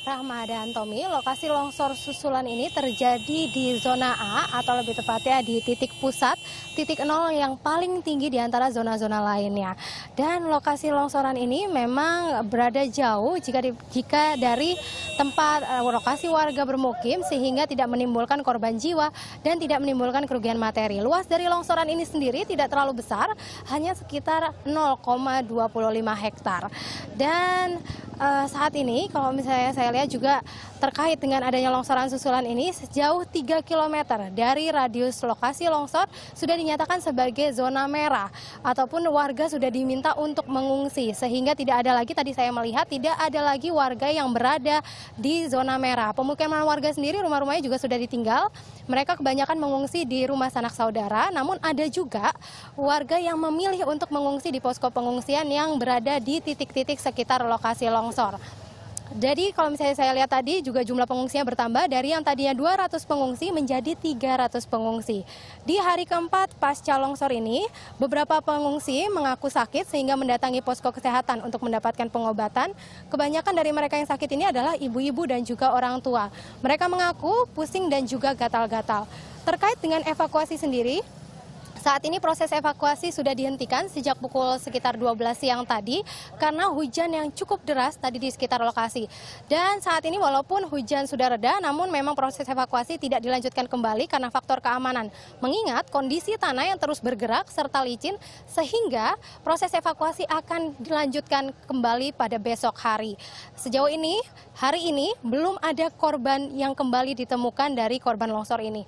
Ramadan Tommy, lokasi longsor susulan ini terjadi di zona A atau lebih tepatnya di titik pusat, titik nol yang paling tinggi di antara zona-zona lainnya. Dan lokasi longsoran ini memang berada jauh jika di, jika dari tempat uh, lokasi warga bermukim sehingga tidak menimbulkan korban jiwa dan tidak menimbulkan kerugian materi. Luas dari longsoran ini sendiri tidak terlalu besar, hanya sekitar 0,25 hektar. Dan uh, saat ini kalau misalnya saya juga terkait dengan adanya longsoran susulan ini sejauh 3 km dari radius lokasi longsor sudah dinyatakan sebagai zona merah ataupun warga sudah diminta untuk mengungsi sehingga tidak ada lagi tadi saya melihat tidak ada lagi warga yang berada di zona merah. Pemukiman warga sendiri rumah-rumahnya juga sudah ditinggal. Mereka kebanyakan mengungsi di rumah sanak saudara namun ada juga warga yang memilih untuk mengungsi di posko pengungsian yang berada di titik-titik sekitar lokasi longsor. Jadi kalau misalnya saya lihat tadi juga jumlah pengungsinya bertambah dari yang tadinya 200 pengungsi menjadi 300 pengungsi. Di hari keempat pasca longsor ini, beberapa pengungsi mengaku sakit sehingga mendatangi posko kesehatan untuk mendapatkan pengobatan. Kebanyakan dari mereka yang sakit ini adalah ibu-ibu dan juga orang tua. Mereka mengaku pusing dan juga gatal-gatal. Terkait dengan evakuasi sendiri, saat ini proses evakuasi sudah dihentikan sejak pukul sekitar 12 siang tadi karena hujan yang cukup deras tadi di sekitar lokasi. Dan saat ini walaupun hujan sudah reda namun memang proses evakuasi tidak dilanjutkan kembali karena faktor keamanan. Mengingat kondisi tanah yang terus bergerak serta licin sehingga proses evakuasi akan dilanjutkan kembali pada besok hari. Sejauh ini hari ini belum ada korban yang kembali ditemukan dari korban longsor ini.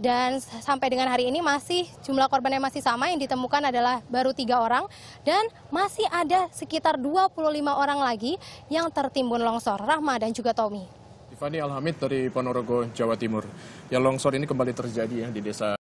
Dan sampai dengan hari ini masih jumlah Korban yang masih sama, yang ditemukan adalah baru tiga orang. Dan masih ada sekitar 25 orang lagi yang tertimbun longsor. Rahma dan juga Tommy. Tiffany Alhamid dari Ponorogo, Jawa Timur. Ya longsor ini kembali terjadi ya di desa